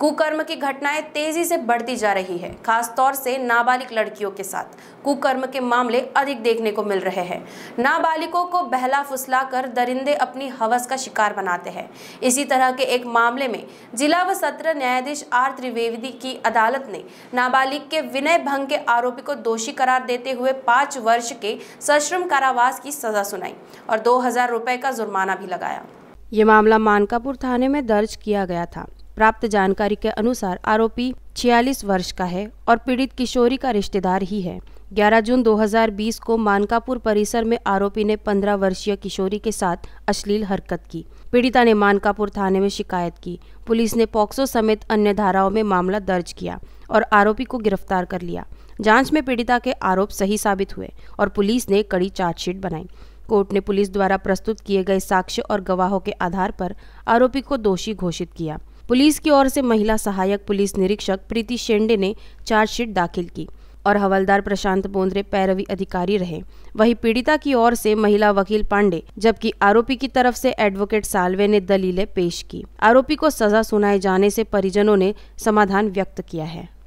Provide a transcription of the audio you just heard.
कुकर्म की घटनाएं तेजी से बढ़ती जा रही है खासतौर से नाबालिग लड़कियों के साथ कुकर्म के मामले अधिक देखने को मिल रहे हैं नाबालिगों को बहला फुसला कर दरिंदे अपनी हवस का शिकार बनाते हैं इसी तरह के एक मामले में जिला व सत्र न्यायाधीश आर त्रिवेदी की अदालत ने नाबालिग के विनय भंग के आरोपी को दोषी करार देते हुए पाँच वर्ष के सश्रम कारावास की सजा सुनाई और दो हजार का जुर्माना भी लगाया ये मामला मानकापुर थाने में दर्ज किया गया था प्राप्त जानकारी के अनुसार आरोपी 46 वर्ष का है और पीड़ित किशोरी का रिश्तेदार ही है 11 जून 2020 को मानकापुर परिसर में आरोपी ने 15 वर्षीय किशोरी के साथ अश्लील हरकत की पीड़िता ने मानकापुर थाने में शिकायत की पुलिस ने पॉक्सो समेत अन्य धाराओं में मामला दर्ज किया और आरोपी को गिरफ्तार कर लिया जांच में पीड़िता के आरोप सही साबित हुए और पुलिस ने कड़ी चार्जशीट बनाई कोर्ट ने पुलिस द्वारा प्रस्तुत किए गए साक्ष्य और गवाहों के आधार पर आरोपी को दोषी घोषित किया पुलिस की ओर से महिला सहायक पुलिस निरीक्षक प्रीति शेंडे ने चार्जशीट दाखिल की और हवलदार प्रशांत बोंद्रे पैरवी अधिकारी रहे वहीं पीड़िता की ओर से महिला वकील पांडे जबकि आरोपी की तरफ से एडवोकेट सालवे ने दलीलें पेश की आरोपी को सजा सुनाए जाने से परिजनों ने समाधान व्यक्त किया है